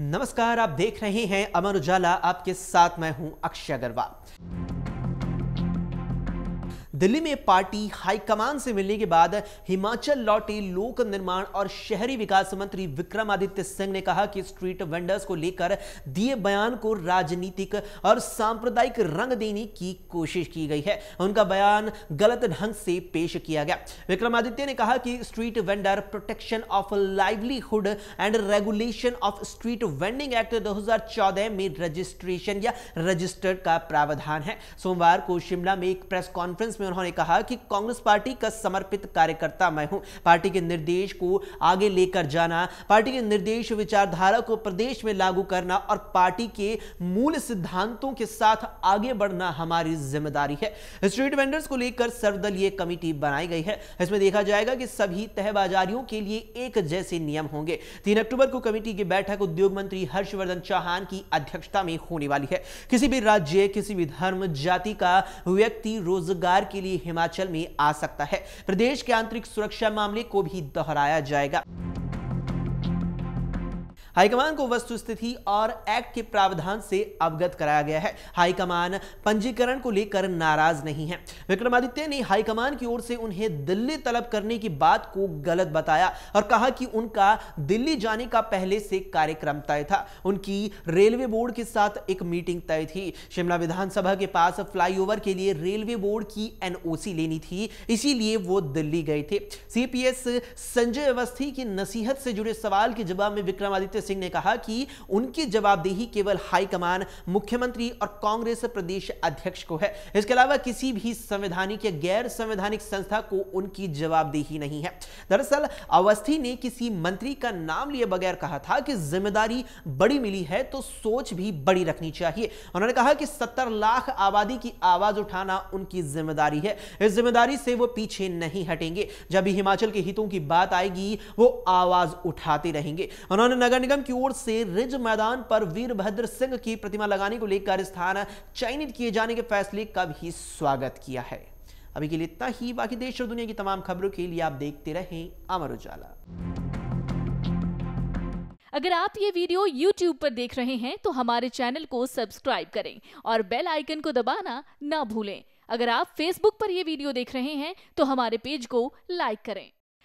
नमस्कार आप देख रहे हैं अमर उजाला आपके साथ मैं हूं अक्षय अग्रवाल दिल्ली में पार्टी हाईकमान से मिलने के बाद हिमाचल लौटे लोक निर्माण और शहरी विकास मंत्री विक्रमादित्य सिंह ने कहा कि स्ट्रीट वेंडर्स को लेकर दिए बयान को राजनीतिक और सांप्रदायिक रंग देने की कोशिश की गई है उनका बयान गलत ढंग से पेश किया गया विक्रमादित्य ने कहा कि street vendor protection of livelihood and regulation of street vending act दो में रजिस्ट्रेशन या रजिस्टर्ड का प्रावधान है सोमवार को शिमला में एक प्रेस कॉन्फ्रेंस में में उन्होंने कहा कि कांग्रेस पार्टी का समर्पित कार्यकर्ता मैं हूं पार्टी के निर्देश को आगे लेकर जाना पार्टी के निर्देश विचारधारा को प्रदेश में लागू करना और पार्टी के मूल सिद्धांतों के साथ आगे बढ़ना हमारी जिम्मेदारी है स्ट्रीट वेंडर्स को लेकर सर्वदलीय कमेटी बनाई गई है इसमें देखा जाएगा कि सभी तहबाजारियों के लिए एक जैसे नियम होंगे तीन अक्टूबर को कमेटी की बैठक उद्योग मंत्री हर्षवर्धन चौहान की अध्यक्षता में होने वाली है किसी भी राज्य किसी भी धर्म जाति का व्यक्ति रोजगार के के लिए हिमाचल में आ सकता है प्रदेश के आंतरिक सुरक्षा मामले को भी दोहराया जाएगा हाईकमान को वस्तु स्थिति और एक्ट के प्रावधान से अवगत कराया गया है हाईकमान पंजीकरण को लेकर नाराज नहीं है विक्रमादित्य ने हाईकमान की ओर से उन्हें दिल्ली तलब करने की बात को गलत बताया और कहा कि उनका दिल्ली जाने का पहले से कार्यक्रम तय था उनकी रेलवे बोर्ड के साथ एक मीटिंग तय थी शिमला विधानसभा के पास फ्लाईओवर के लिए रेलवे बोर्ड की एनओसी लेनी थी इसीलिए वो दिल्ली गए थे सीपीएस संजय अवस्थी की नसीहत से जुड़े सवाल के जवाब में विक्रमादित्य सिंह ने कहा कि उनकी जवाबदेही केवल हाईकमान मुख्यमंत्री और कांग्रेस प्रदेश अध्यक्ष को है इसके अलावा किसी भी संवैधानिक या गैर संवैधानिक संस्था को उनकी जवाबदेही नहीं है दरअसल अवस्थी ने किसी मंत्री का नाम लिए बगैर कहा था कि जिम्मेदारी बड़ी मिली है तो सोच भी बड़ी रखनी चाहिए उन्होंने कहा कि सत्तर लाख आबादी की आवाज उठाना उनकी जिम्मेदारी है इस जिम्मेदारी से वो पीछे नहीं हटेंगे जब भी हिमाचल के हितों की बात आएगी वो आवाज उठाते रहेंगे उन्होंने नगर निगम की ओर से रिज मैदान पर वीरभद्र सिंह की प्रतिमा लगाने को लेकर स्थान चयनित किए जाने के फैसले का भी स्वागत किया है अभी के लिए इतना ही बाकी देश और दुनिया की तमाम खबरों के लिए आप देखते रहें अमर उजाला अगर आप ये वीडियो YouTube पर देख रहे हैं तो हमारे चैनल को सब्सक्राइब करें और बेल आइकन को दबाना ना भूलें अगर आप Facebook पर यह वीडियो देख रहे हैं तो हमारे पेज को लाइक करें